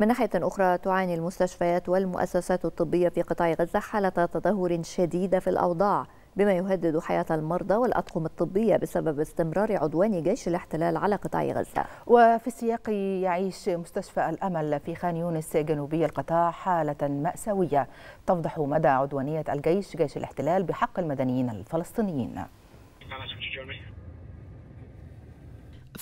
من ناحية أخرى تعاني المستشفيات والمؤسسات الطبية في قطاع غزة حالة تدهور شديدة في الأوضاع بما يهدد حياة المرضى والأطقم الطبية بسبب استمرار عدوان جيش الاحتلال على قطاع غزة وفي السياق يعيش مستشفى الأمل في خان يونس جنوبي القطاع حالة مأساوية تفضح مدى عدوانية الجيش جيش الاحتلال بحق المدنيين الفلسطينيين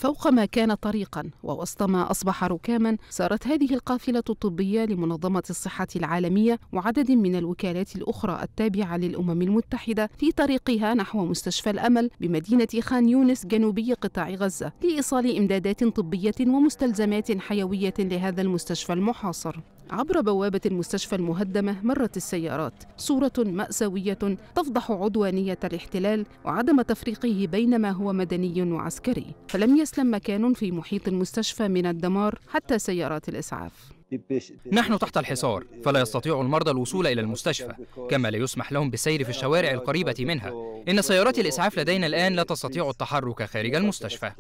فوق ما كان طريقا ووسط ما أصبح ركاما سارت هذه القافلة الطبية لمنظمة الصحة العالمية وعدد من الوكالات الأخرى التابعة للأمم المتحدة في طريقها نحو مستشفى الأمل بمدينة خان يونس جنوبي قطاع غزة لإيصال إمدادات طبية ومستلزمات حيوية لهذا المستشفى المحاصر عبر بوابة المستشفى المهدمة مرت السيارات صورة مأساوية تفضح عدوانية الاحتلال وعدم تفريقه بين ما هو مدني وعسكري فلم يسلم مكان في محيط المستشفى من الدمار حتى سيارات الإسعاف نحن تحت الحصار فلا يستطيع المرضى الوصول إلى المستشفى كما لا يسمح لهم بالسير في الشوارع القريبة منها إن سيارات الإسعاف لدينا الآن لا تستطيع التحرك خارج المستشفى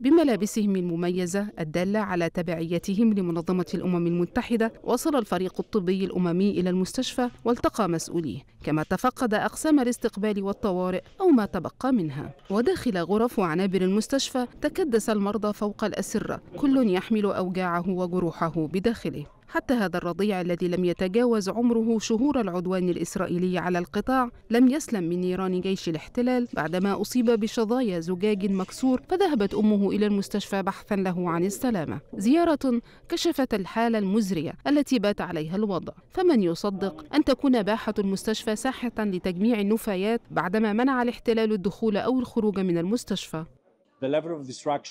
بملابسهم المميزة الدالة على تبعيتهم لمنظمة الأمم المتحدة وصل الفريق الطبي الأممي إلى المستشفى والتقى مسؤوليه كما تفقد أقسام الاستقبال والطوارئ أو ما تبقى منها وداخل غرف وعنابر المستشفى تكدس المرضى فوق الأسرة كل يحمل أوجاعه وجروحه بداخله حتى هذا الرضيع الذي لم يتجاوز عمره شهور العدوان الإسرائيلي على القطاع لم يسلم من نيران جيش الاحتلال بعدما أصيب بشظايا زجاج مكسور فذهبت أمه إلى المستشفى بحثا له عن السلامة زيارة كشفت الحالة المزرية التي بات عليها الوضع فمن يصدق أن تكون باحة المستشفى ساحة لتجميع النفايات بعدما منع الاحتلال الدخول أو الخروج من المستشفى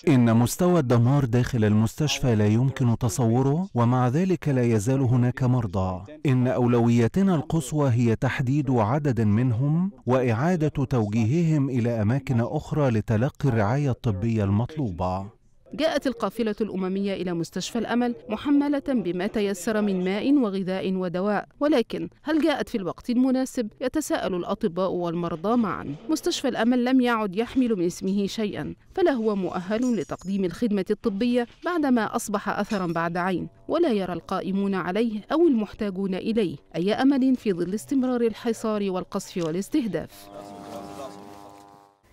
إن مستوى الدمار داخل المستشفى لا يمكن تصوره ومع ذلك لا يزال هناك مرضى إن أولويتنا القصوى هي تحديد عدد منهم وإعادة توجيههم إلى أماكن أخرى لتلقي الرعاية الطبية المطلوبة جاءت القافلة الأممية إلى مستشفى الأمل محملة بما تيسر من ماء وغذاء ودواء ولكن هل جاءت في الوقت المناسب يتساءل الأطباء والمرضى معا مستشفى الأمل لم يعد يحمل من اسمه شيئا فلا هو مؤهل لتقديم الخدمة الطبية بعدما أصبح أثرا بعد عين ولا يرى القائمون عليه أو المحتاجون إليه أي أمل في ظل استمرار الحصار والقصف والاستهداف